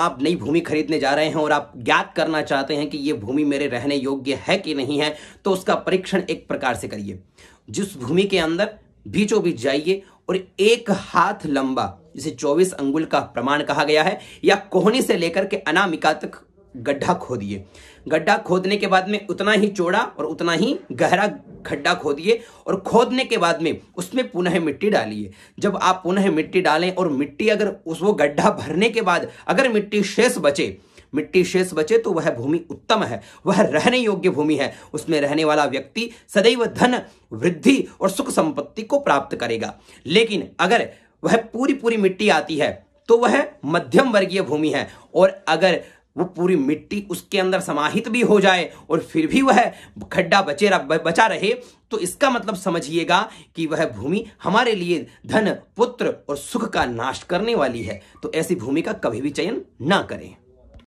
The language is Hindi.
आप नई भूमि खरीदने जा रहे हैं और आप ज्ञात करना चाहते हैं कि ये भूमि मेरे रहने योग्य है कि नहीं है तो उसका परीक्षण एक प्रकार से करिए जिस भूमि के अंदर बीचों बीच जाइए और एक हाथ लंबा जिसे 24 अंगुल का प्रमाण कहा गया है या कोहनी से लेकर के अनामिका तक गड्ढा खोदिए गड्ढा खोदने के बाद में उतना ही चौड़ा और उतना ही गहरा गड्ढा खोदिए और खोदने के बाद में उसमें पुनः मिट्टी डालिए जब आप पुनः मिट्टी डालें और मिट्टी अगर उस वो गड्ढा भरने के बाद अगर मिट्टी शेष बचे मिट्टी शेष बचे तो वह भूमि उत्तम है वह रहने योग्य भूमि है उसमें रहने वाला व्यक्ति सदैव धन वृद्धि और सुख संपत्ति को प्राप्त करेगा लेकिन अगर वह पूरी पूरी मिट्टी आती है तो वह मध्यम वर्गीय भूमि है और अगर वो पूरी मिट्टी उसके अंदर समाहित भी हो जाए और फिर भी वह खड्डा बचे बचा रहे तो इसका मतलब समझिएगा कि वह भूमि हमारे लिए धन पुत्र और सुख का नाश करने वाली है तो ऐसी भूमि का कभी भी चयन ना करें